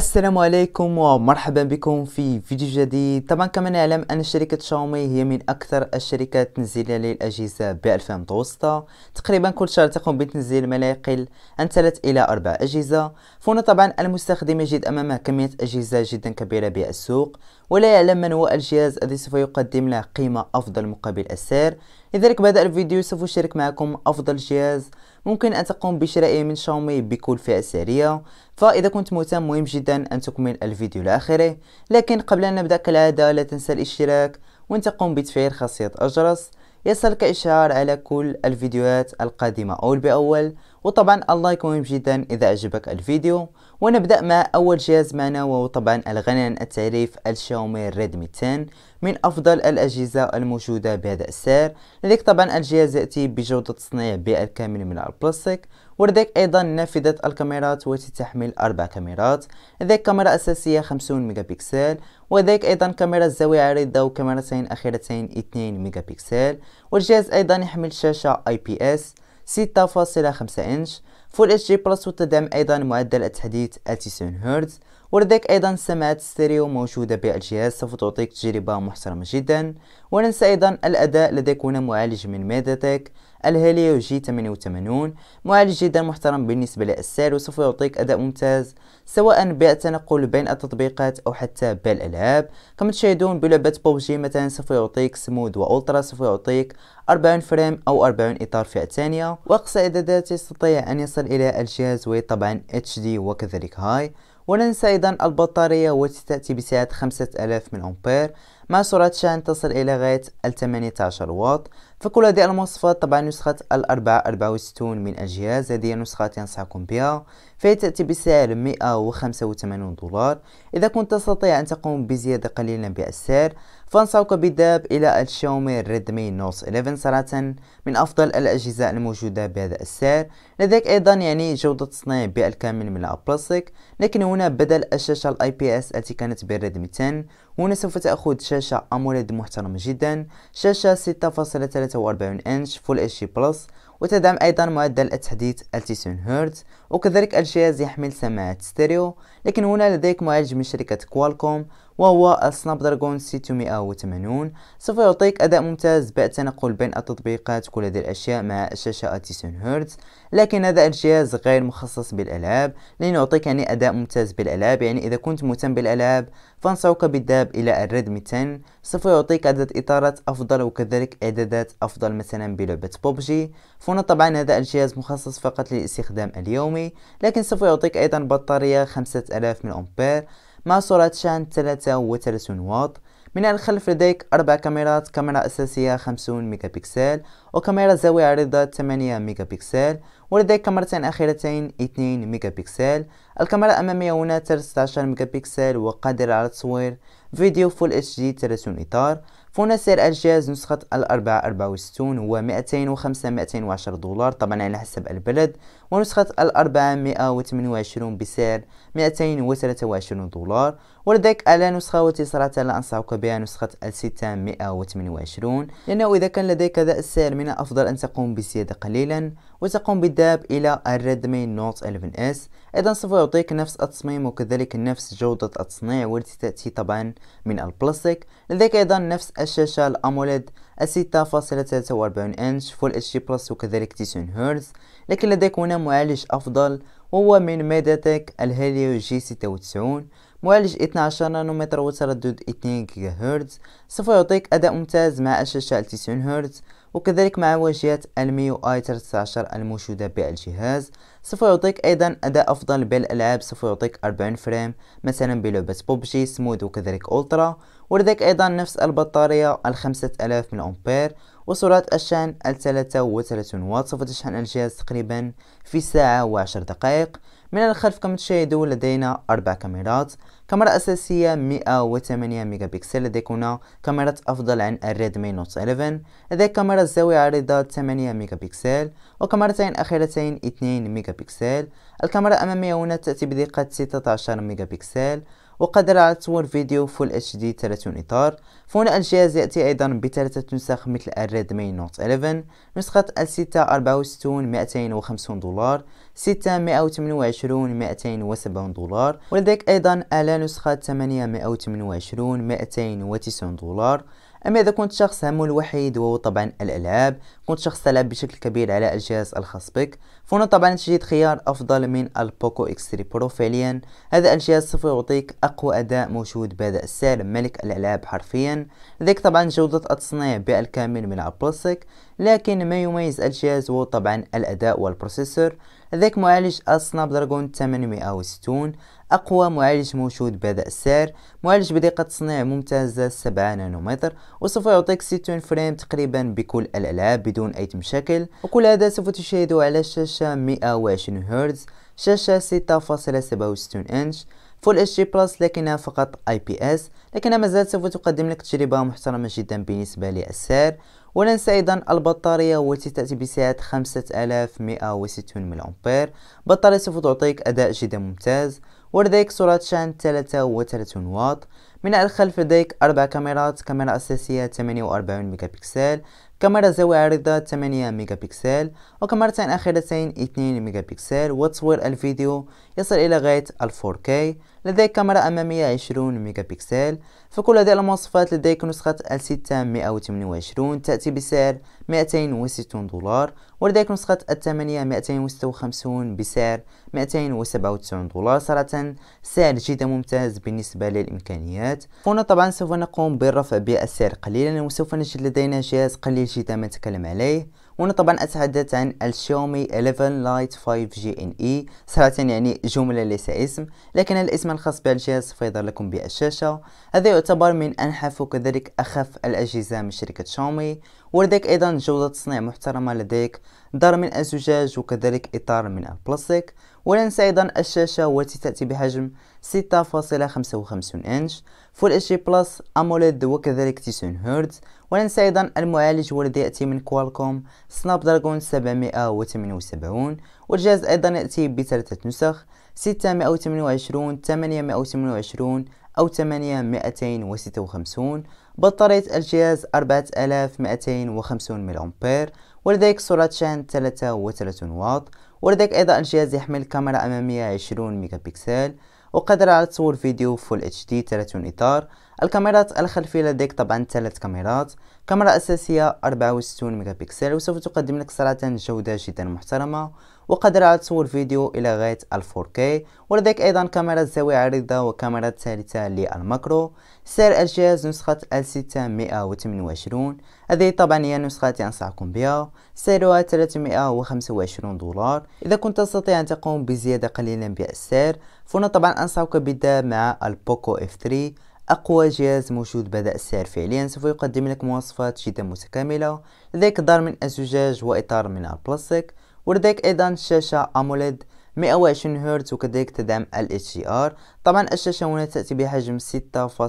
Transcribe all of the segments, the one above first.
السلام عليكم ومرحبا بكم في فيديو جديد طبعا كما نعلم ان شركة شاومي هي من اكثر الشركات تنزيلا للاجهزة بألفة متوسطة تقريبا كل شهر تقوم بتنزيل ما لا يقل عن 3 الى 4 اجهزة فهنا طبعا المستخدم يجد امامه كمية اجهزة جدا كبيرة بالسوق ولا يعلم من هو الجهاز الذي سوف يقدم له قيمة أفضل مقابل السعر لذلك بعد الفيديو سوف أشارك معكم أفضل جهاز ممكن أن تقوم بشرائه من شاومي بكل فئة سعرية فإذا كنت مهتم مهم جدا أن تكمل الفيديو لآخره لكن قبل أن نبدأ كالعادة لا تنسى الاشتراك وأن تقوم بتفعيل خاصية الجرس يصلك إشعار على كل الفيديوهات القادمة أول بأول وطبعا اللايك مهم جدا اذا اعجبك الفيديو ونبدأ مع أول جهاز معنا وهو طبعا الغني عن التعريف الشاومي ريدمي 10 من أفضل الأجهزة الموجودة بهذا السعر لديك طبعا الجهاز يأتي بجودة تصنيع بالكامل من البلاستيك ولديك أيضا نافذة الكاميرات والتي تحمل أربع كاميرات لديك كاميرا أساسية 50 ميجا بكسل ولديك أيضا كاميرا زاوية عريضة وكاميرتين أخيرتين 2 ميجا بكسل والجهاز أيضا يحمل شاشة اي بي اس 6.5 انش فول اتش دي بلس وتدعم ايضا معدل التحديث 1000 هرتز ولديك ايضا سماعات ستيريو موجودة بالجهاز سوف تعطيك تجربة محترمة جدا وننسى ايضا الاداء لديك هنا معالج من ميداتك الهالية جي 88 معالج جدا محترم بالنسبة للسعر وسوف يعطيك أداء ممتاز سواء بالتنقل بين التطبيقات أو حتى بالألعاب كما تشاهدون بلعبة بوبجي مثلا سوف يعطيك سمود وألترا سوف يعطيك 40 فريم أو 40 إطار فئة ثانية وأقصى إعدادات يستطيع أن يصل إلى الجهاز وهي طبعا HD وكذلك هاي ننسى أيضا البطارية والتي تأتي بسعة 5000 من أمبير مع سرعة شحن تصل إلى غاية ال 18 واط فكل هذه المواصفات طبعا نسخة الأربعة وستون من الجهاز هذه النسخة ينصحكم بها فهي تأتي بسعر 185 دولار إذا كنت تستطيع أن تقوم بزيادة قليلا بالسعر فأنصحك بالذهاب إلى الشاومي ريدمي نوت 11 صراحة من أفضل الأجهزة الموجودة بهذا السعر لديك أيضا يعني جودة تصنيع بالكامل من البلاستيك لكن هنا بدل الشاشة الاي بي اس التي كانت بالريدمي 10 هنا سوف تأخذ شاشة أموليد محترمة جدا شاشة 6.43 إنش فول اتش بلس وتدعم أيضا معدل التحديث 90 هرتز وكذلك الجهاز يحمل سماعات ستيريو لكن هنا لديك معالج من شركة كوالكوم وهو السناب دراجون 680 سوف يعطيك أداء ممتاز بعد بين التطبيقات كل هذه الأشياء مع الشاشة 90 هرتز لكن هذا الجهاز غير مخصص بالألعاب لن يعطيك يعني أداء ممتاز بالألعاب يعني إذا كنت مهتم بالألعاب فانصحك بالذهاب إلى الريدمي 10 سوف يعطيك عدد إطارات أفضل وكذلك إعدادات أفضل مثلا بلعبة بوبجي فهنا طبعا هذا الجهاز مخصص فقط للاستخدام اليومي لكن سوف يعطيك أيضا بطارية 5000 من أمبير مع سرعة شان 33 واط من الخلف لديك أربع كاميرات كاميرا أساسية 50 ميجا بكسل وكاميرا زاوية عريضة 8 ميجا بكسل ولديك كاميرتين أخيرتين 2 ميجا بكسل الكاميرا الأمامية هنا 13 ميجا بكسل وقادرة على تصوير فيديو فول اتش دي 30 إطار سعر الجهاز نسخة الأربعة أربعة وستون هو مئتين وخمسة مئتين وعشرة دولار طبعا على حسب البلد ونسخة الأربعة مئة وثمان وعشرون بسعر مئتين وثلاثة وعشرون دولار ولديك على نسخة التي صراحة لا أنصحك بها نسخة الستة مئة وثمان وعشرون لأنه إذا كان لديك ذا السعر من الأفضل أن تقوم بزيادة قليلا وتقوم بالذهاب إلى الريدمي نوت 11S أيضا سوف يعطيك نفس التصميم وكذلك نفس جودة التصنيع والتي تأتي طبعا من البلاستيك لديك أيضا نفس الشاشة الأموليد 6.43 إنش فول اتش بلس وكذلك 90 هرتز لكن لديك هنا معالج أفضل وهو من ميداتك الهيليو جي 96 معالج 12 نانومتر وتردد 2 جيجا هرتز سوف يعطيك أداء ممتاز مع الشاشة 90 هرتز وكذلك مع واجهة الميو اي 13 الموجودة بالجهاز سوف يعطيك ايضا اداء افضل بالالعاب سوف يعطيك 40 فريم مثلا بلعبة بوبجي سمود وكذلك اولترا ولديك ايضا نفس البطارية ال 5000 من امبير وسرعة الشحن ال 33 واط سوف تشحن الجهاز تقريبا في ساعة و10 دقائق من الخلف كما تشاهدون لدينا أربع كاميرات كاميرا أساسية 108 ميجا بكسل لديكونا كاميرا أفضل عن الريدمي نوت 11 لديك كاميرا زاوية عريضة 8 ميجا بكسل وكاميرتين أخيرتين 2 ميجا بكسل الكاميرا الأمامية هنا تأتي بدقة 16 ميجا بكسل وقد على تصوير فيديو فول اتش دي 30 اطار فهنا الجهاز ياتي ايضا بثلاثه نسخ مثل الريدمي نوت 11 نسخه ال 664 250 دولار 628 270 دولار ولديك ايضا الا نسخه 828 290 دولار أما إذا كنت شخص همه الوحيد وهو طبعا الألعاب كنت شخص تلعب بشكل كبير على الجهاز الخاص بك فهنا طبعا تجد خيار أفضل من البوكو إكس 3 برو فعليا هذا الجهاز سوف يعطيك أقوى أداء موجود بهذا السعر ملك الألعاب حرفيا لديك طبعا جودة التصنيع بالكامل من البلاستيك لكن ما يميز الجهاز هو طبعا الأداء والبروسيسور ذاك معالج السناب دراجون 860 أقوى معالج موجود بهذا السعر معالج بدقة تصنيع ممتازة 7 نانومتر وسوف يعطيك 60 فريم تقريبا بكل الألعاب بدون أي مشاكل وكل هذا سوف تشاهده على شاشة 120 هرتز شاشة 6.67 انش فول اتش دي بلس لكنها فقط اي بي اس لكنها مازالت سوف تقدم لك تجربة محترمة جدا بالنسبة للسعر وننسى أيضا البطارية والتي تأتي بسعة 5160 ملي أمبير بطارية سوف تعطيك أداء جدا ممتاز ولديك سرعة شحن 33 واط من الخلف لديك أربع كاميرات كاميرا أساسية 48 ميجا بكسل كاميرا زاوية عريضة 8 ميجا بكسل وكاميرتين أخيرتين 2 ميجا بكسل وتصوير الفيديو يصل إلى غاية 4K لديك كاميرا أمامية 20 ميجا بكسل فكل هذه المواصفات لديك نسخة ال6 128 تأتي بسعر 260 دولار ولديك نسخة ال8 256 بسعر 297 دولار صراحة سعر جدا ممتاز بالنسبة للإمكانيات هنا طبعا سوف نقوم بالرفع بالسعر قليلا وسوف نجد لدينا جهاز قليل شيء تم نتكلم عليه وانا طبعا اتحدث عن الشاومي 11 لايت 5 جي ان اي صراحه يعني جمله ليس اسم لكن الاسم الخاص بالجهاز يظهر لكم بالشاشه هذا يعتبر من انحف وكذلك اخف الاجهزه من شركه شاومي ولديك ايضا جوده تصنيع محترمه لديك دار من الزجاج وكذلك اطار من البلاستيك وننسى أيضا الشاشة والتي تأتي بحجم 6.55 إنش فول اتش بلس أموليد وكذلك 90 هرتز وننسى أيضا المعالج والذي يأتي من كوالكوم سناب دراجون 778 والجهاز أيضا يأتي بثلاثة نسخ 628 828 أو 8256 بطارية الجهاز 4250 ملي أمبير ولديك سرعة شحن 33 واط ولديك أيضا جهاز يحمل كاميرا أمامية 20 ميجا بكسل وقدر على تصوير فيديو فول اتش دي 30 اطار الكاميرات الخلفيه لديك طبعا ثلاث كاميرات كاميرا اساسيه 64 ميجا بكسل وسوف تقدم لك صراحه جوده جدا محترمه وقادر على تصوير فيديو إلى غاية 4K ولديك أيضا كاميرا زاوية عريضة وكاميرا ثالثة للماكرو سعر الجهاز نسخة L628 هذه طبعا هي النسخة التي أنصحكم بها سعرها 325 دولار إذا كنت تستطيع أن تقوم بزيادة قليلا بالسعر فهنا طبعا أنصحك بالبدء مع البوكو F3 أقوى جهاز موجود بدأ السعر فعليا سوف يقدم لك مواصفات جدا متكاملة لديك دار من الزجاج وإطار من البلاستيك ورديك ايضا شاشة اموليد 120 هرتز وكذلك تدعم ال HDR طبعا الشاشة هنا تأتي بحجم 6.67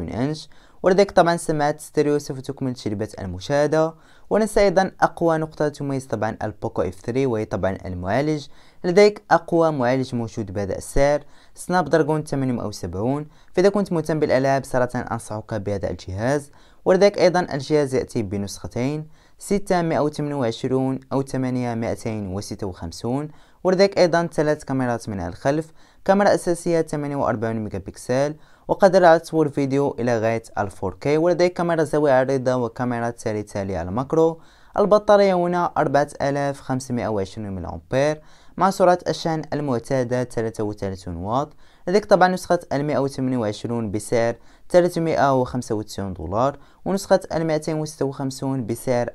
انش ولديك طبعا سماعة ستيريو سوف تكمل تجربة المشاهدة وننسى ايضا اقوى نقطة تميز طبعا البوكو اف 3 وهي طبعا المعالج لديك اقوى معالج موجود بهذا السعر سناب دراجون 78 فاذا كنت مهتم بالالعاب صراحة انصحك بهذا الجهاز ولديك ايضا الجهاز يأتي بنسختين 628 أو 8256 ولديك أيضا ثلاث كاميرات من الخلف كاميرا أساسية 48 ميجا بكسل وقادرة على تصوير فيديو إلى غاية 4K ولديك كاميرا زاوية عريضة وكاميرا ثالثة على الماكرو البطارية هنا 4520 ملي أمبير مع سرعة الشحن المعتادة 33 واط هذيك طبعا نسخة المائة وثمانية وعشرون بسعر وتسعون دولار ونسخة وخمسون بسعر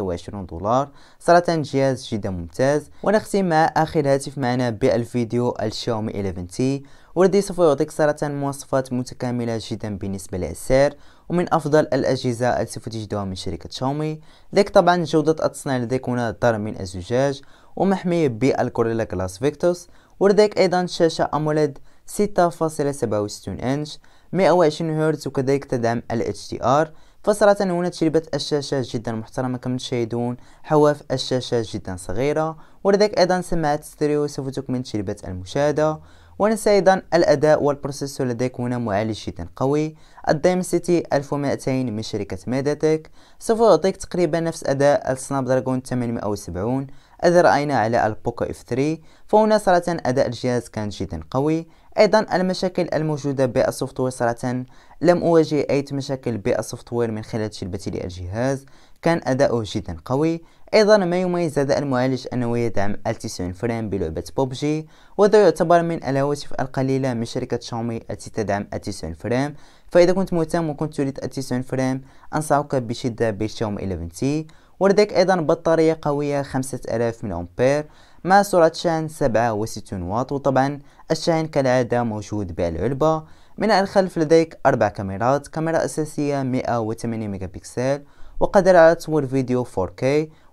وعشرون دولار صراحة جهاز جدا ممتاز ونختم مع آخر هاتف معنا بالفيديو الشاومي 11 T والذي سوف يعطيك صراحة مواصفات متكاملة جدا بالنسبة للسعر ومن أفضل الأجهزة التي سوف تجدها من شركة شاومي لديك طبعا جودة التصنيع لديك هنا ضر من الزجاج ومحمي بالكوريلا كلاس فيكتوس ولديك أيضا شاشة أموليد 6.67 إنش 120 هرتز وكذلك تدعم ال HDR فصراحة هنا تجربة الشاشة جدا محترمة كما تشاهدون حواف الشاشة جدا صغيرة ولديك أيضا سماعات ستيريو سوف من تجربة المشاهدة وننسى أيضا الأداء والبروسيسور لديك هنا معالج جدا قوي سيتي 1200 من شركة ميداتك سوف يعطيك تقريبا نفس أداء السناب دراجون 870 إذا رأينا على البوكو اف 3 فهنا صراحة أداء الجهاز كان جدا قوي أيضا المشاكل الموجودة بالسوفتوير صراحة لم أواجه أي مشاكل بالسوفتوير من خلال شلبتي للجهاز كان أداؤه جدا قوي أيضا ما يميز هذا المعالج أنه يدعم 90 فريم بلعبة بوبجي وهذا يعتبر من الهواتف القليلة من شركة شاومي التي تدعم 90 فريم فإذا كنت مهتم وكنت تريد 90 فريم أنصحك بشدة بشاومي 11 تي ولديك أيضا بطارية قوية 5000 من أمبير مع سرعة شحن 67 واط وطبعا الشحن كالعادة موجود بالعلبة من الخلف لديك أربع كاميرات كاميرا أساسية 108 ميجا بكسل وقدر على تصوير فيديو 4K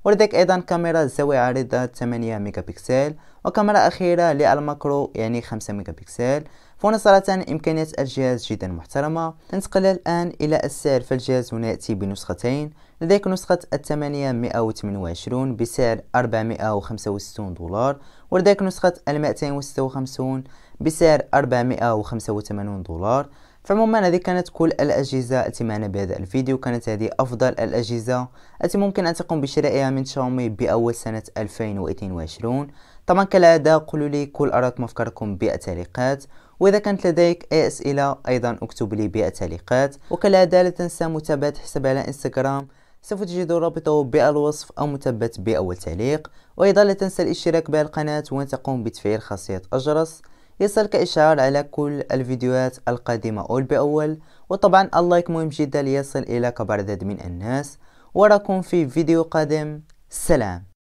ولديك أيضا كاميرا زاوية عريضة 8 ميجا بكسل وكاميرا أخيرة للماكرو يعني 5 ميجا بكسل فهنا صراحة إمكانيات الجهاز جدا محترمة ننتقل الآن إلى السعر فالجهاز هنا يأتي بنسختين لديك نسخة الثمانية 128 بسعر 465 دولار ولديك نسخة المائتين وستة وخمسون بسعر 485 دولار فعموما هذه كانت كل الأجهزة التي معنا بهذا الفيديو كانت هذه أفضل الأجهزة التي ممكن أن تقوم بشرائها من شاومي بأول سنة 2022 طبعا كالعادة قولوا لي كل أراءكم أفكاركم بالتعليقات وإذا كانت لديك أي أسئلة أيضا اكتب لي بالتعليقات وكالعادة لا تنسى متابعة حسابي على انستغرام سوف تجدوا رابطه بالوصف أو مثبت بأول تعليق وأيضا لا تنسى الاشتراك بالقناة وأن تقوم بتفعيل خاصية الجرس يصلك إشعار على كل الفيديوهات القادمة أول بأول وطبعا اللايك مهم جدا ليصل إلى كبار عدد من الناس وراكم في فيديو قادم سلام